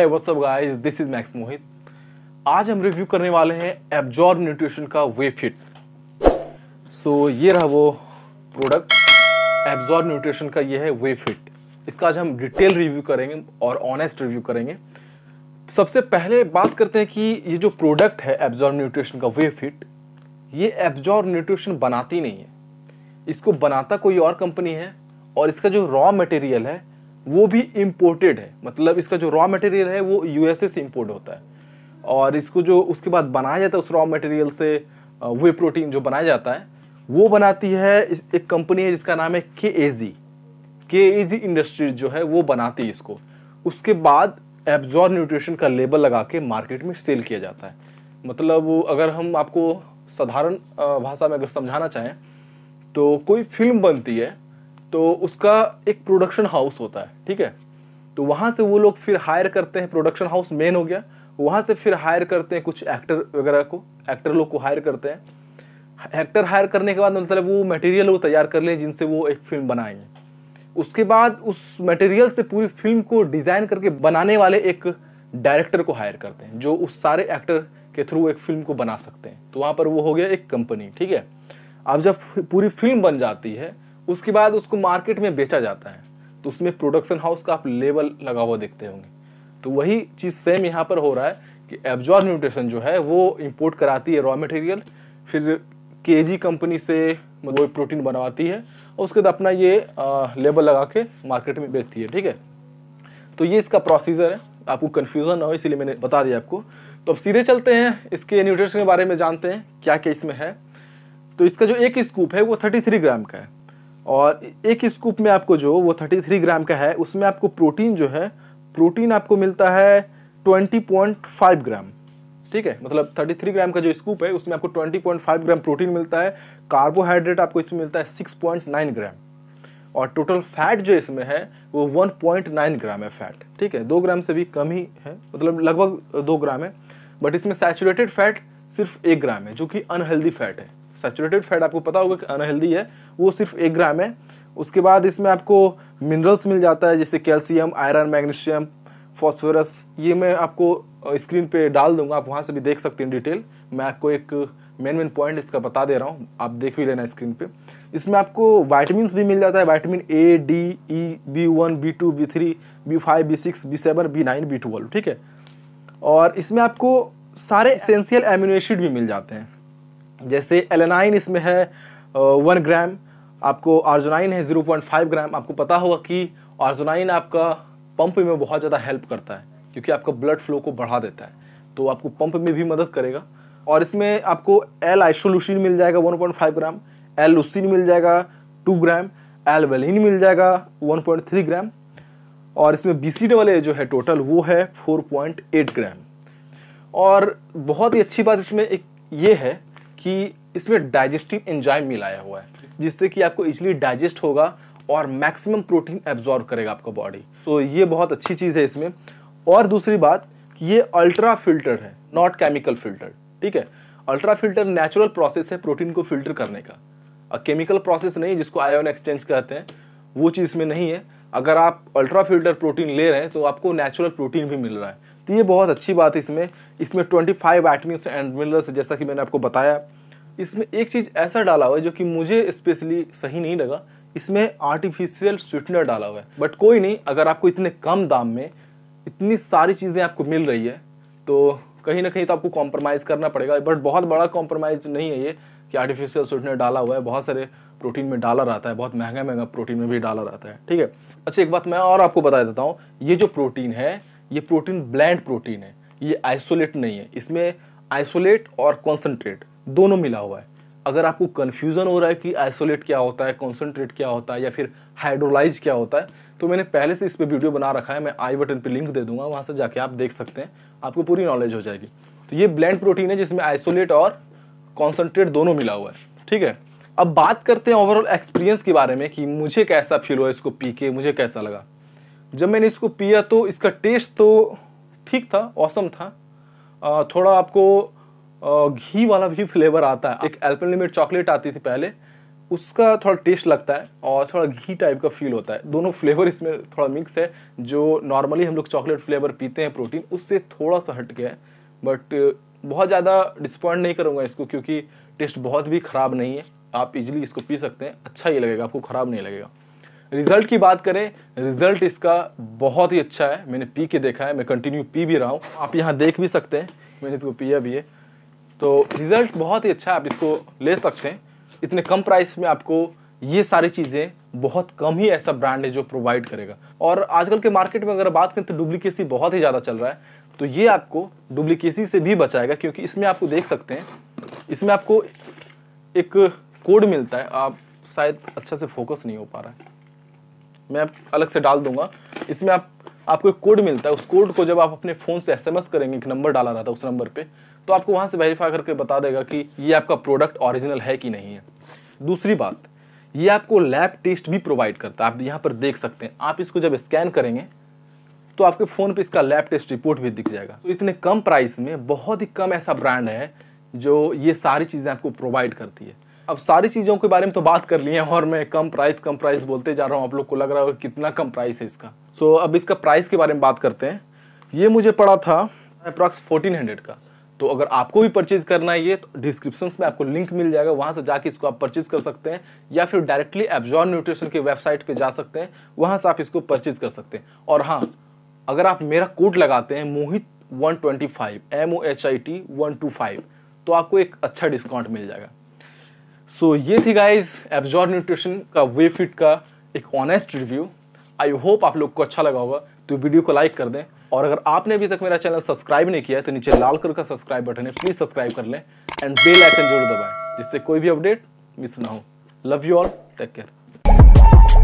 है what's up guys this is Max Mohit आज हम रिव्यू करने वाले हैं एब्जॉर्ब न्यूट्रिशन का वे फिट सो so, ये रहा वो प्रोडक्ट एब्जॉर्ब न्यूट्रिशन का ये है वे फिट इसका आज हम डिटेल रिव्यू करेंगे और ऑनेस्ट रिव्यू करेंगे सबसे पहले बात करते हैं कि ये जो प्रोडक्ट है एब्जॉर्ब न्यूट्रिशन का वे फिट ये एब्जॉर्ब न्यूट्रिशन बनाती नहीं है इसको बनाता कोई और कंपनी है और इसका जो रॉ मटेरियल है वो भी इम्पोर्टेड है मतलब इसका जो रॉ मटेरियल है वो यूएसए से इम्पोर्ट होता है और इसको जो उसके बाद बनाया जाता है उस रॉ मटेरियल से वे प्रोटीन जो बनाया जाता है वो बनाती है एक कंपनी है जिसका नाम है के ए जी के ए जी इंडस्ट्रीज जो है वो बनाती है इसको उसके बाद एब्जॉर न्यूट्रिशन का लेबल लगा के मार्केट में सेल किया जाता है मतलब अगर हम आपको साधारण भाषा में अगर समझाना चाहें तो कोई फिल्म बनती है तो उसका एक प्रोडक्शन हाउस होता है ठीक है तो वहां से वो लोग फिर हायर करते हैं प्रोडक्शन हाउस मेन हो गया वहां से फिर हायर करते हैं कुछ एक्टर वगैरह को एक्टर लोग को हायर करते हैं एक्टर हायर करने के बाद मतलब वो मटेरियल वो तैयार कर लें जिनसे वो एक फिल्म बनाएंगे उसके बाद उस मटेरियल से पूरी फिल्म को डिज़ाइन करके बनाने वाले एक डायरेक्टर को हायर करते हैं जो उस सारे एक्टर के थ्रू एक फिल्म को बना सकते हैं तो वहां पर वो हो गया एक कंपनी ठीक है अब जब पूरी फिल्म बन जाती है उसके बाद उसको मार्केट में बेचा जाता है तो उसमें प्रोडक्शन हाउस का आप लेवल लगा हुआ देखते होंगे तो वही चीज़ सेम यहाँ पर हो रहा है कि एब्जॉर्ब न्यूट्रिशन जो है वो इम्पोर्ट कराती है रॉ मटेरियल फिर के कंपनी से मतलब प्रोटीन बनवाती है और उसके बाद अपना ये लेबल लगा के मार्केट में बेचती है ठीक है तो ये इसका प्रोसीजर है आपको कन्फ्यूज़न ना हो इसीलिए मैंने बता दिया आपको तो अब सीधे चलते हैं इसके न्यूट्रिशन के बारे में जानते हैं क्या क्या इसमें है तो इसका जो एक स्कूप है वो 33 ग्राम का है और एक स्कूप में आपको जो वो 33 ग्राम का है उसमें आपको प्रोटीन जो है प्रोटीन आपको मिलता है 20.5 ग्राम ठीक है मतलब 33 ग्राम का जो स्कूप है उसमें आपको 20.5 ग्राम प्रोटीन मिलता है कार्बोहाइड्रेट आपको इसमें मिलता है 6.9 ग्राम और टोटल फैट जो इसमें है वो 1.9 ग्राम है फैट ठीक है दो ग्राम से भी कम ही है मतलब लगभग दो ग्राम है बट इसमें सैचुरेटेड फैट सिर्फ एक ग्राम है जो कि अनहेल्दी फैट है सेचुरेटेड फैट आपको पता होगा कि अनहेल्दी है वो सिर्फ एक ग्राम है उसके बाद इसमें आपको मिनरल्स मिल जाता है जैसे कैल्शियम आयरन मैग्नीशियम फॉस्फोरस ये मैं आपको स्क्रीन पे डाल दूंगा आप वहाँ से भी देख सकते हैं डिटेल मैं आपको एक मेन मेन पॉइंट इसका बता दे रहा हूँ आप देख भी लेना स्क्रीन पे इसमें आपको वाइटमिन भी मिल जाता है vitamin A D E B one B two B three B five B six B seven B nine B twelve ठीक है और इसमें आपको सारे एसेंशियल एमिनो एसिड भी मिल जाते हैं जैसे एलेनाइन इसमें है वन ग्राम आपको आर्जोनाइन है ज़ीरो पॉइंट फाइव ग्राम आपको पता होगा कि आर्जोनाइन आपका पंप में बहुत ज़्यादा हेल्प करता है क्योंकि आपका ब्लड फ्लो को बढ़ा देता है तो आपको पंप में भी मदद करेगा और इसमें आपको एल आइसोलूसिन मिल जाएगा one point five gram L leucine मिल जाएगा टू ग्राम एल वेलिन मिल जाएगा वन पॉइंट थ्री ग्राम और इसमें बी सी डबल जो है टोटल वो है फोर पॉइंट एट ग्राम और बहुत ही अच्छी बात इसमें एक ये है कि इसमें डाइजेस्टिव एंजाइम मिलाया हुआ है जिससे कि आपको इजिली डाइजेस्ट होगा और मैक्सिमम प्रोटीन एब्जॉर्व करेगा आपका बॉडी सो so, ये बहुत अच्छी चीज़ है इसमें और दूसरी बात कि ये अल्ट्रा फिल्टर है नॉट केमिकल फिल्टर ठीक है अल्ट्रा फिल्टर नेचुरल प्रोसेस है प्रोटीन को फिल्टर करने का और केमिकल प्रोसेस नहीं जिसको आयोन एक्सचेंज कहते हैं वो चीज़ में नहीं है अगर आप अल्ट्रा फिल्टर प्रोटीन ले रहे हैं तो आपको नेचुरल प्रोटीन भी मिल रहा है तो ये बहुत अच्छी बात है इसमें इसमें ट्वेंटी फाइव एटमीस एंड मिनरल्स जैसा कि मैंने आपको बताया इसमें एक चीज़ ऐसा डाला हुआ है जो कि मुझे स्पेशली सही नहीं लगा इसमें आर्टिफिशियल स्वीटनर डाला हुआ है बट कोई नहीं अगर आपको इतने कम दाम में इतनी सारी चीज़ें आपको मिल रही है तो कहीं ना कहीं तो आपको कॉम्प्रोमाइज़ करना पड़ेगा बट बहुत बड़ा कॉम्प्रोमाइज़ नहीं है ये कि आर्टिफिशियल स्वीटनर डाला हुआ है बहुत सारे प्रोटीन में डाला रहता है बहुत महंगा महंगा प्रोटीन में भी डाला रहता है ठीक है अच्छा एक बात मैं और आपको बता देता हूँ ये जो प्रोटीन है ये प्रोटीन ब्लैंड प्रोटीन है ये आइसोलेट नहीं है इसमें आइसोलेट और कॉन्सनट्रेट दोनों मिला हुआ है अगर आपको कन्फ्यूज़न हो रहा है कि आइसोलेट क्या होता है कॉन्सनट्रेट क्या होता है या फिर हाइड्रोलाइज क्या होता है तो मैंने पहले से इस पर वीडियो बना रखा है मैं आई बटन पर लिंक दे दूंगा वहाँ से जाके आप देख सकते हैं आपको पूरी नॉलेज हो जाएगी तो ये ब्लैंड प्रोटीन है जिसमें आइसोलेट और कॉन्सनट्रेट दोनों मिला हुआ है ठीक है अब बात करते हैं ओवरऑल एक्सपीरियंस के बारे में कि मुझे कैसा फील हुआ इसको पी के मुझे कैसा लगा जब मैंने इसको पिया तो इसका टेस्ट तो ठीक था औसम था थोड़ा आपको घी वाला भी फ्लेवर आता है एक एल्पनलिमिट चॉकलेट आती थी पहले उसका थोड़ा टेस्ट लगता है और थोड़ा घी टाइप का फील होता है दोनों फ्लेवर इसमें थोड़ा मिक्स है जो नॉर्मली हम लोग चॉकलेट फ्लेवर पीते हैं प्रोटीन उससे थोड़ा सा हट गया है बट बहुत ज़्यादा डिसपॉइंट नहीं करूँगा इसको क्योंकि टेस्ट बहुत भी ख़राब नहीं है आप इजीली इसको पी सकते हैं अच्छा ही लगेगा आपको ख़राब नहीं लगेगा रिजल्ट की बात करें रिजल्ट इसका बहुत ही अच्छा है मैंने पी के देखा है मैं कंटिन्यू पी भी रहा हूँ आप यहाँ देख भी सकते हैं मैंने इसको पिया भी है तो रिजल्ट बहुत ही अच्छा है आप इसको ले सकते हैं इतने कम प्राइस में आपको ये सारी चीज़ें बहुत कम ही ऐसा ब्रांड है जो प्रोवाइड करेगा और आजकल के मार्केट में अगर बात करें तो डुप्लीकेसी बहुत ही ज़्यादा चल रहा है तो ये आपको डुप्लीकेसी से भी बचाएगा क्योंकि इसमें आपको देख सकते हैं इसमें आपको एक कोड मिलता है आप शायद अच्छा से फोकस नहीं हो पा रहा है मैं अलग से डाल दूंगा इसमें आप आपको एक कोड मिलता है उस कोड को जब आप अपने फ़ोन से एसएमएस करेंगे एक नंबर डाला रहता है उस नंबर पे तो आपको वहाँ से वेरीफाई करके बता देगा कि ये आपका प्रोडक्ट ओरिजिनल है कि नहीं है दूसरी बात ये आपको लैब टेस्ट भी प्रोवाइड करता है आप यहाँ पर देख सकते हैं आप इसको जब स्कैन करेंगे तो आपके फ़ोन पर इसका लैब टेस्ट रिपोर्ट भी दिख जाएगा तो इतने कम प्राइस में बहुत ही कम ऐसा ब्रांड है जो ये सारी चीज़ें आपको प्रोवाइड करती है अब सारी चीज़ों के बारे में तो बात कर ली है और मैं कम प्राइस कम प्राइस बोलते जा रहा हूँ आप लोग को लग रहा है कितना कम प्राइस है इसका सो so, अब इसका प्राइस के बारे में बात करते हैं ये मुझे पड़ा था अप्रॉक्स फोर्टीन हंड्रेड का तो अगर आपको भी परचेज करना है ये तो डिस्क्रिप्शन में आपको लिंक मिल जाएगा वहाँ से जाके इसको आप परचेज कर सकते हैं या फिर डायरेक्टली एब्जॉन न्यूट्रिशन की वेबसाइट पे जा सकते हैं वहाँ से आप इसको परचेज कर सकते हैं और हाँ अगर आप मेरा कोड लगाते हैं Mohit one twenty five M O H I T one two five तो आपको एक अच्छा डिस्काउंट मिल जाएगा सो so, ये थी गाइज एब्जॉर न्यूट्रिशन का वे फिट का एक ऑनेस्ट रिव्यू आई होप आप लोग को अच्छा लगा होगा तो वीडियो को लाइक कर दें और अगर आपने अभी तक मेरा चैनल सब्सक्राइब नहीं किया तो नीचे लाल कलर का सब्सक्राइब बटन है प्लीज़ सब्सक्राइब कर लें एंड बेल आइकन जरूर दबाएं जिससे कोई भी अपडेट मिस ना हो love you all take care